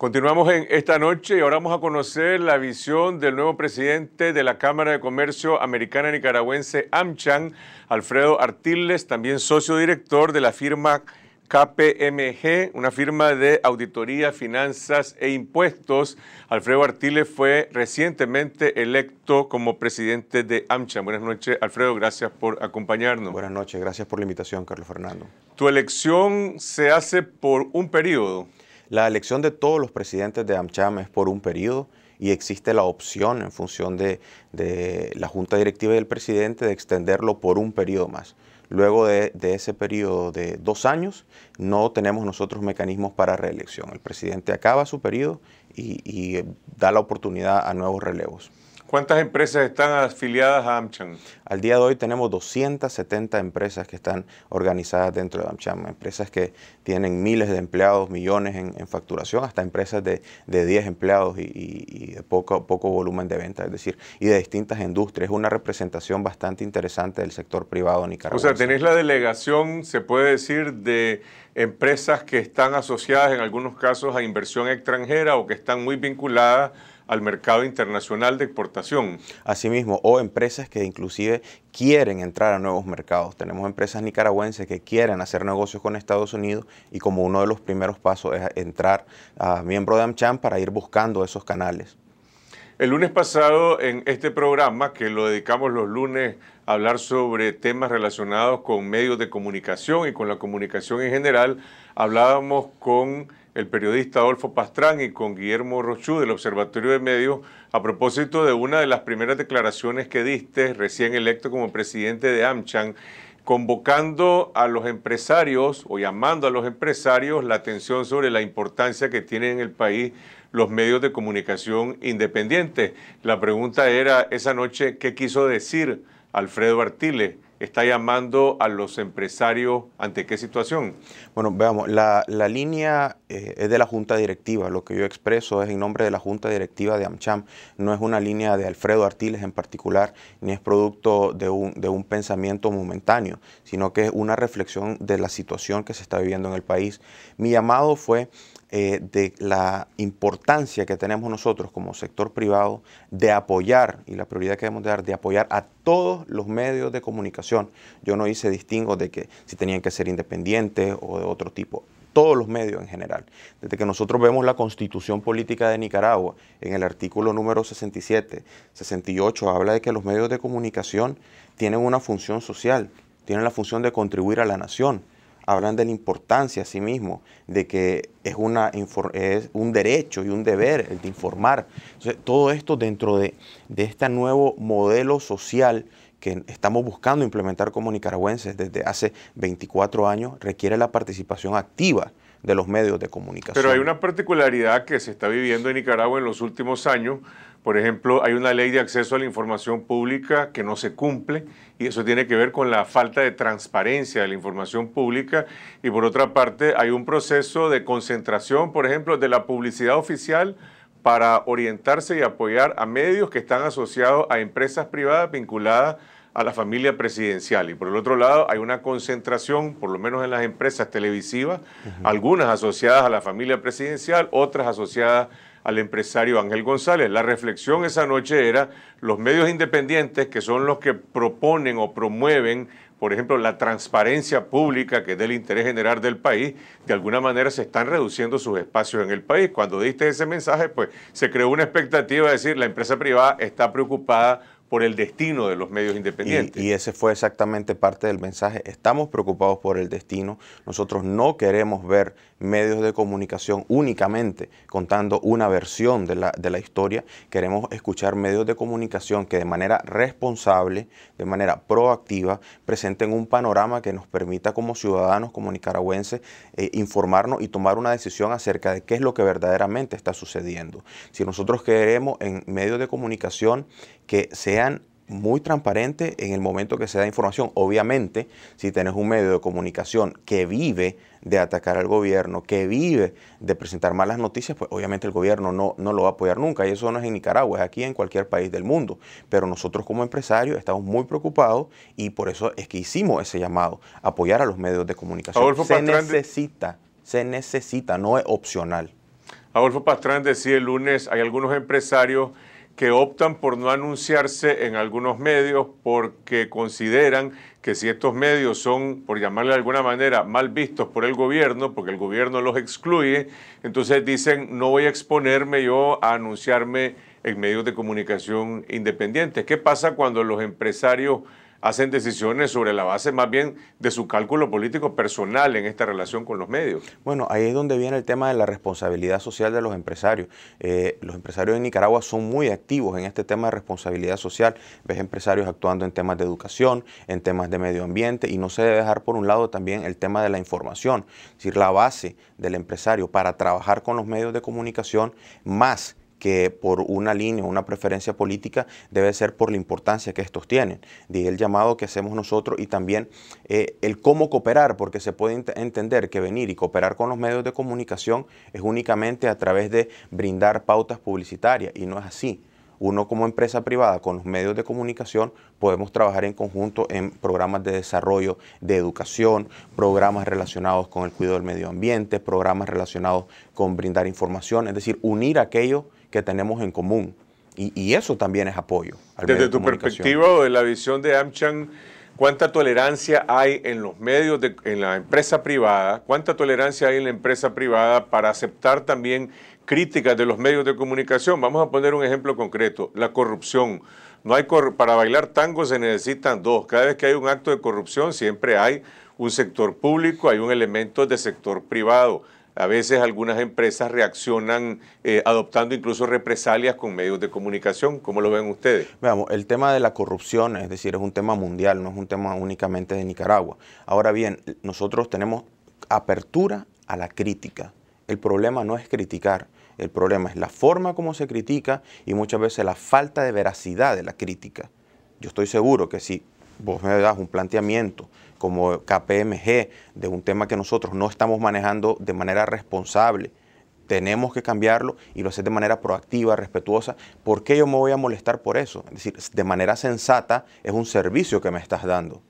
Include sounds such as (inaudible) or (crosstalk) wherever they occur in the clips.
Continuamos en esta noche y ahora vamos a conocer la visión del nuevo presidente de la Cámara de Comercio Americana Nicaragüense, Amchan, Alfredo Artiles, también socio director de la firma KPMG, una firma de auditoría, finanzas e impuestos. Alfredo Artiles fue recientemente electo como presidente de Amchan. Buenas noches, Alfredo, gracias por acompañarnos. Buenas noches, gracias por la invitación, Carlos Fernando. Tu elección se hace por un periodo. La elección de todos los presidentes de AmCham es por un periodo y existe la opción en función de, la junta directiva y del presidente de extenderlo por un periodo más. Luego de, ese periodo de dos años, no tenemos nosotros mecanismos para reelección. El presidente acaba su periodo y eh, da la oportunidad a nuevos relevos. ¿Cuántas empresas están afiliadas a AmCham? Al día de hoy tenemos 270 empresas que están organizadas dentro de AmCham, empresas que tienen miles de empleados, millones en, facturación, hasta empresas de, 10 empleados y, de poco, poco volumen de venta, es decir, y de distintas industrias. Es una representación bastante interesante del sector privado nicaragüense. O sea, tenés la delegación, se puede decir, de empresas que están asociadas en algunos casos a inversión extranjera o que están muy vinculadas al mercado internacional de exportación. Asimismo, o empresas que inclusive quieren entrar a nuevos mercados. Tenemos empresas nicaragüenses que quieren hacer negocios con Estados Unidos y como uno de los primeros pasos es entrar a miembro de AmCham para ir buscando esos canales. El lunes pasado en este programa, que lo dedicamos los lunes a hablar sobre temas relacionados con medios de comunicación y con la comunicación en general, hablábamos con el periodista Adolfo Pastrán y con Guillermo Rochú del Observatorio de Medios a propósito de una de las primeras declaraciones que diste recién electo como presidente de AmChan convocando a los empresarios o llamando a los empresarios la atención sobre la importancia que tienen en el país los medios de comunicación independientes. La pregunta era esa noche, ¿qué quiso decir Alfredo Artile está llamando a los empresarios ante qué situación? Bueno, veamos, la, línea eh, es de la Junta Directiva. Lo que yo expreso es en nombre de la Junta Directiva de AmCham. No es una línea de Alfredo Artiles en particular, ni es producto de un, de un pensamiento momentáneo, sino que es una reflexión de la situación que se está viviendo en el país. Mi llamado fue eh, de la importancia que tenemos nosotros como sector privado de apoyar, y la prioridad que debemos dar, de apoyar a todos los medios de comunicación. Yo no hice distingo de que si tenían que ser independientes o de otro tipo todos los medios en general. Desde que nosotros vemos la constitución política de Nicaragua, en el artículo número 67, 68, habla de que los medios de comunicación tienen una función social, tienen la función de contribuir a la nación hablan de la importancia a sí mismo, de que es, es un derecho y un deber el de informar. todo esto dentro de este nuevo modelo social que estamos buscando implementar como nicaragüenses desde hace 24 años requiere la participación activa de los medios de comunicación. Pero hay una particularidad que se está viviendo en Nicaragua en los últimos años. Por ejemplo, hay una ley de acceso a la información pública que no se cumple y eso tiene que ver con la falta de transparencia de la información pública. Y por otra parte, hay un proceso de concentración, por ejemplo, de la publicidad oficial para orientarse y apoyar a medios que están asociados a empresas privadas vinculadas a la familia presidencial. Y por el otro lado, hay una concentración, por lo menos en las empresas televisivas, algunas asociadas a la familia presidencial, otras asociadas al empresario Ángel González. La reflexión esa noche era los medios independientes, que son los que proponen o promueven, por ejemplo, la transparencia pública, que es del interés general del país, de alguna manera se están reduciendo sus espacios en el país. Cuando diste ese mensaje, pues se creó una expectativa de decir, la empresa privada está preocupada por el destino de los medios independientes. Y, ese fue exactamente parte del mensaje. Estamos preocupados por el destino. Nosotros no queremos ver medios de comunicación únicamente contando una versión de la, de la historia. Queremos escuchar medios de comunicación que de manera responsable, de manera proactiva, presenten un panorama que nos permita como ciudadanos, como nicaragüenses, eh, informarnos y tomar una decisión acerca de qué es lo que verdaderamente está sucediendo. Si nosotros queremos en medios de comunicación que sean sean muy transparentes en el momento que se da información. Obviamente, si tenés un medio de comunicación que vive de atacar al gobierno, que vive de presentar malas noticias, pues obviamente el gobierno no, no lo va a apoyar nunca. Y eso no es en Nicaragua, es aquí en cualquier país del mundo. Pero nosotros como empresarios estamos muy preocupados y por eso es que hicimos ese llamado, apoyar a los medios de comunicación. se necesita, se necesita, no es opcional. Adolfo Pastrán decía el lunes, hay algunos empresarios que optan por no anunciarse en algunos medios porque consideran que si estos medios son, por llamarle de alguna manera, mal vistos por el gobierno, porque el gobierno los excluye, entonces dicen, no voy a exponerme yo a anunciarme en medios de comunicación independientes. ¿Qué pasa cuando los empresarios hacen decisiones sobre la base más bien de su cálculo político personal en esta relación con los medios. Bueno, ahí es donde viene el tema de la responsabilidad social de los empresarios. Eh, los empresarios en Nicaragua son muy activos en este tema de responsabilidad social. Ves empresarios actuando en temas de educación, en temas de medio ambiente y no se debe dejar por un lado también el tema de la información, es decir, la base del empresario para trabajar con los medios de comunicación más que por una línea, una preferencia política, debe ser por la importancia que estos tienen. De el llamado que hacemos nosotros y también eh, el cómo cooperar, porque se puede entender que venir y cooperar con los medios de comunicación es únicamente a través de brindar pautas publicitarias y no es así uno como empresa privada con los medios de comunicación podemos trabajar en conjunto en programas de desarrollo, de educación, programas relacionados con el cuidado del medio ambiente, programas relacionados con brindar información, es decir, unir aquello que tenemos en común. Y, eso también es apoyo. Desde tu perspectiva o de la visión de Amchan, ¿cuánta tolerancia hay en los medios, de, en la empresa privada? ¿Cuánta tolerancia hay en la empresa privada para aceptar también críticas de los medios de comunicación? Vamos a poner un ejemplo concreto, la corrupción. No hay para bailar tango se necesitan dos. Cada vez que hay un acto de corrupción siempre hay un sector público, hay un elemento de sector privado a veces algunas empresas reaccionan eh, adoptando incluso represalias con medios de comunicación. ¿Cómo lo ven ustedes? Veamos, el tema de la corrupción, es decir, es un tema mundial, no es un tema únicamente de Nicaragua. Ahora bien, nosotros tenemos apertura a la crítica. El problema no es criticar, el problema es la forma como se critica y muchas veces la falta de veracidad de la crítica. Yo estoy seguro que sí vos me das un planteamiento como KPMG de un tema que nosotros no estamos manejando de manera responsable, tenemos que cambiarlo y lo hacer de manera proactiva, respetuosa. ¿Por qué yo me voy a molestar por eso? Es decir, de manera sensata es un servicio que me estás dando.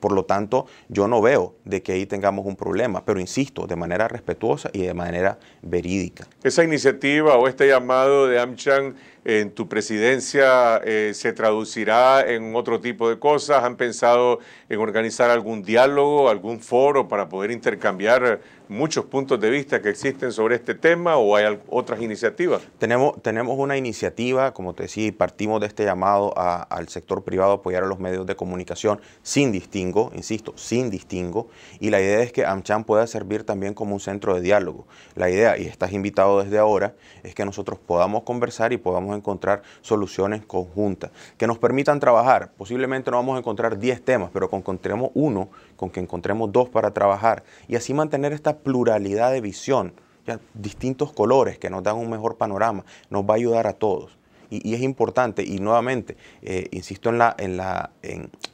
Por lo tanto, yo no veo de que ahí tengamos un problema, pero insisto, de manera respetuosa y de manera verídica. Esa iniciativa o este llamado de AmCham en tu presidencia eh, se traducirá en otro tipo de cosas? ¿Han pensado en organizar algún diálogo, algún foro para poder intercambiar muchos puntos de vista que existen sobre este tema o hay otras iniciativas? Tenemos, tenemos una iniciativa, como te decía, partimos de este llamado al sector privado a apoyar a los medios de comunicación sin distingo, insisto, sin distingo. Y la idea es que AmCham pueda servir también como un centro de diálogo. La idea, y estás invitado desde ahora, es que nosotros podamos conversar y podamos encontrar soluciones conjuntas que nos permitan trabajar. Posiblemente no vamos a encontrar 10 temas, pero con encontremos uno, con que encontremos dos para trabajar y así mantener esta pluralidad de visión, distintos colores que nos dan un mejor panorama, nos va a ayudar a todos y, es importante, y nuevamente, eh, insisto en, la, en, la,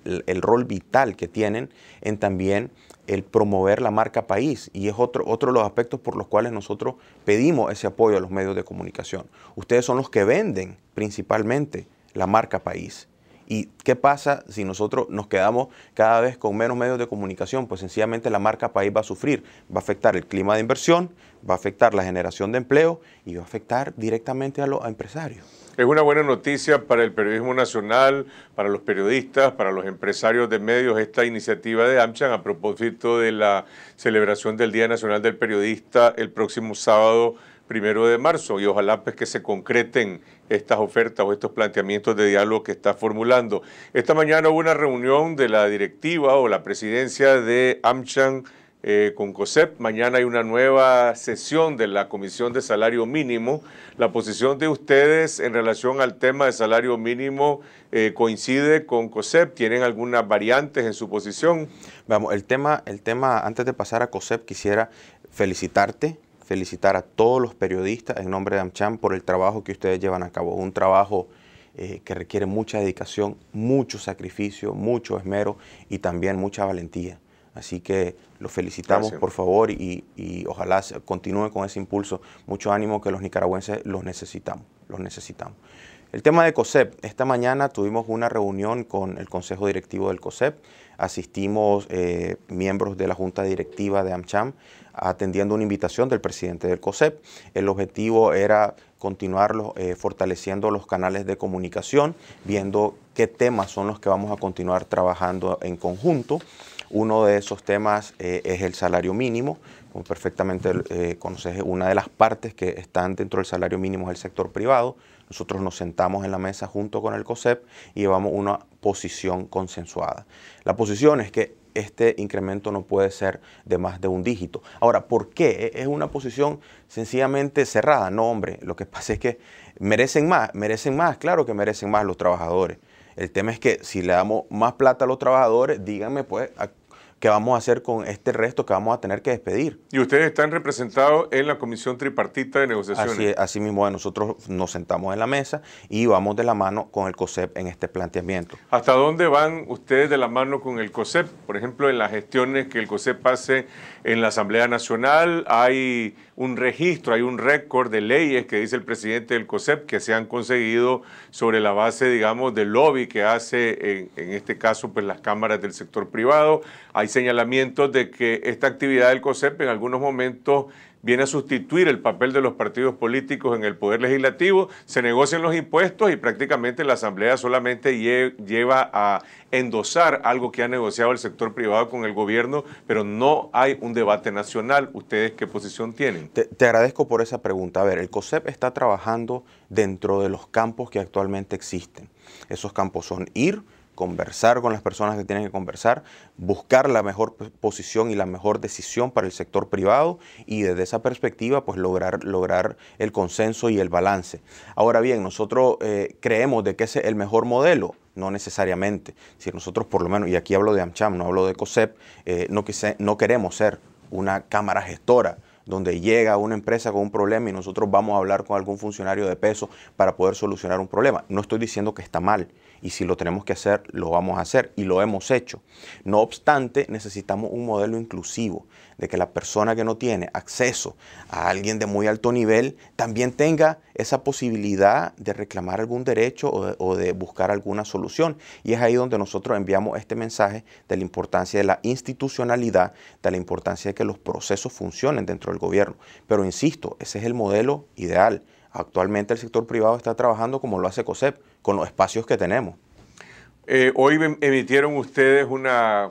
el, rol vital que tienen en también el promover la marca país, y es otro, otro de los aspectos por los cuales nosotros pedimos ese apoyo a los medios de comunicación. Ustedes son los que venden principalmente la marca país. ¿Y qué pasa si nosotros nos quedamos cada vez con menos medios de comunicación? Pues sencillamente la marca país va a sufrir, va a afectar el clima de inversión, va a afectar la generación de empleo y va a afectar directamente a los empresarios. Es una buena noticia para el periodismo nacional, para los periodistas, para los empresarios de medios, esta iniciativa de AmCham a propósito de la celebración del Día Nacional del Periodista el próximo sábado primero de marzo y ojalá pues que se concreten estas ofertas o estos planteamientos de diálogo que está formulando. Esta mañana hubo una reunión de la directiva o la presidencia de AmCham eh, con COSEP. Mañana hay una nueva sesión de la Comisión de Salario Mínimo. La posición de ustedes en relación al tema de salario mínimo eh, coincide con COSEP. ¿Tienen algunas variantes en su posición? Vamos, el tema, el tema antes de pasar a COSEP, quisiera felicitarte felicitar a todos los periodistas en nombre de AmCham por el trabajo que ustedes llevan a cabo. Un trabajo eh, que requiere mucha dedicación, mucho sacrificio, mucho esmero y también mucha valentía. Así que los felicitamos, por favor, y, ojalá continúen con ese impulso. Mucho ánimo que los nicaragüenses los necesitamos, los necesitamos. El tema de COSEP, esta mañana tuvimos una reunión con el Consejo Directivo del COSEP, asistimos eh, miembros de la Junta Directiva de AmCham atendiendo una invitación del presidente del COSEP. El objetivo era continuar eh, fortaleciendo los canales de comunicación, viendo qué temas son los que vamos a continuar trabajando en conjunto. Uno de esos temas eh, es el salario mínimo. Como perfectamente eh, conoces, una de las partes que están dentro del salario mínimo es el sector privado. Nosotros nos sentamos en la mesa junto con el COSEP y llevamos una posición consensuada. La posición es que este incremento no puede ser de más de un dígito. Ahora, ¿por qué? E, es una posición sencillamente cerrada. No, hombre, lo que (laughs) pasa es que merecen más, merecen más, claro que merecen más los trabajadores. El tema es que si le damos más plata a los trabajadores, díganme pues ¿Qué vamos a hacer con este resto que vamos a tener que despedir. Y ustedes están representados en la Comisión Tripartita de Negociaciones. Así, así mismo, nosotros nos sentamos en la mesa y vamos de la mano con el COSEP en este planteamiento. ¿Hasta dónde van ustedes de la mano con el COSEP? Por ejemplo, en las gestiones que el COSEP hace en la Asamblea Nacional, hay un registro, hay un récord de leyes que dice el presidente del COSEP que se han conseguido sobre la base, digamos, del lobby que hace, en, este caso, pues las cámaras del sector privado. Hay señalamientos de que esta actividad del COSEP en algunos momentos viene a sustituir el papel de los partidos políticos en el poder legislativo, se negocian los impuestos y prácticamente la Asamblea solamente lleva a endosar algo que ha negociado el sector privado con el gobierno, pero no hay un debate nacional. ¿Ustedes qué posición tienen? Te, agradezco por esa pregunta. A ver, el COSEP está trabajando dentro de los campos que actualmente existen. Esos campos son IR, conversar con las personas que tienen que conversar, buscar la mejor posición y la mejor decisión para el sector privado y desde esa perspectiva pues lograr, lograr el consenso y el balance. Ahora bien, nosotros eh, creemos de que ese es el mejor modelo. No necesariamente. Si nosotros, por lo menos, y aquí hablo de AmCham, no hablo de COSEP, eh, no, no queremos ser una cámara gestora donde llega una empresa con un problema y nosotros vamos a hablar con algún funcionario de peso para poder solucionar un problema. No estoy diciendo que está mal, y si lo tenemos que hacer, lo vamos a hacer y lo hemos hecho. No obstante, necesitamos un modelo inclusivo de que la persona que no tiene acceso a alguien de muy alto nivel también tenga esa posibilidad de reclamar algún derecho o de, buscar alguna solución. Y es ahí donde nosotros enviamos este mensaje de la importancia de la institucionalidad, de la importancia de que los procesos funcionen dentro del gobierno. Pero insisto, ese es el modelo ideal. Actualmente el sector privado está trabajando como lo hace COSEP, con los espacios que tenemos. Eh, hoy em- emitieron ustedes una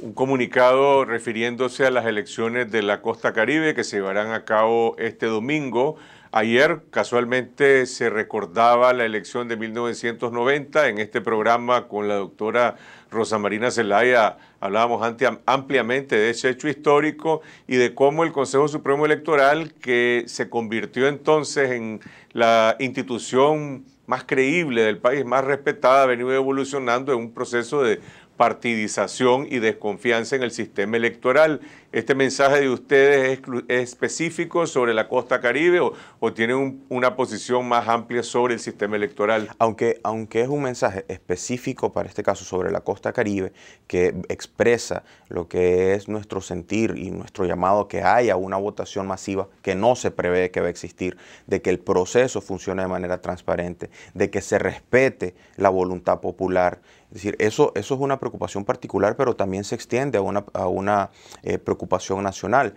un comunicado refiriéndose a las elecciones de la costa caribe que se llevarán a cabo este domingo. Ayer casualmente se recordaba la elección de 1990 en este programa con la doctora Rosa Marina Zelaya. Hablábamos ampliamente de ese hecho histórico y de cómo el Consejo Supremo Electoral, que se convirtió entonces en la institución más creíble del país, más respetada, ha venido evolucionando en un proceso de partidización y desconfianza en el sistema electoral este mensaje de ustedes es, específico sobre la costa caribe o, tiene una posición más amplia sobre el sistema electoral? Aunque, aunque es un mensaje específico para este caso sobre la costa caribe, que expresa lo que es nuestro sentir y nuestro llamado que haya una votación masiva que no se prevé que va a existir, de que el proceso funcione de manera transparente, de que se respete la voluntad popular. Es decir, eso, eso es una preocupación particular, pero también se extiende a una, a una eh, preocupación nacional.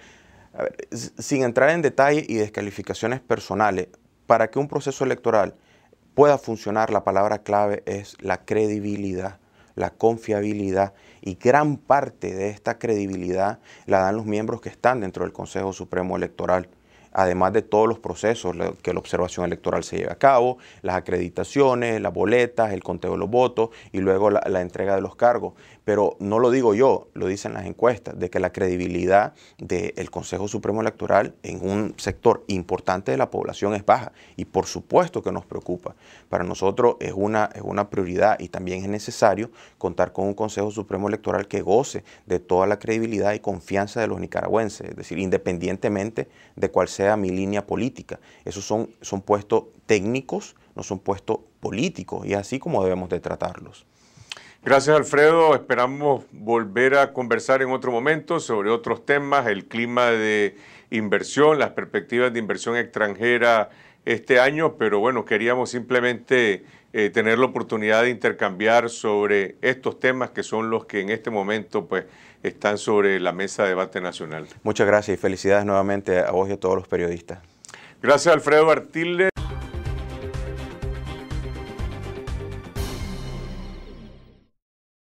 sin entrar en detalle y descalificaciones personales, para que un proceso electoral pueda funcionar, la palabra clave es la credibilidad, la confiabilidad y gran parte de esta credibilidad la dan los miembros que están dentro del Consejo Supremo Electoral además de todos los procesos que la observación electoral se lleva a cabo, las acreditaciones, las boletas, el conteo de los votos y luego la, entrega de los cargos pero no lo digo yo, lo dicen las encuestas, de que la credibilidad del Consejo Supremo Electoral en un sector importante de la población es baja y por supuesto que nos preocupa. Para nosotros es una, es una prioridad y también es necesario contar con un Consejo Supremo Electoral que goce de toda la credibilidad y confianza de los nicaragüenses, es decir, independientemente de cuál sea mi línea política. Esos son, son puestos técnicos, no son puestos políticos y es así como debemos de tratarlos. Gracias, Alfredo. Esperamos volver a conversar en otro momento sobre otros temas, el clima de inversión, las perspectivas de inversión extranjera este año, pero bueno, queríamos simplemente eh, tener la oportunidad de intercambiar sobre estos temas que son los que en este momento pues están sobre la mesa de debate nacional. Muchas gracias y felicidades nuevamente a vos y a todos los periodistas. Gracias, Alfredo Artilde.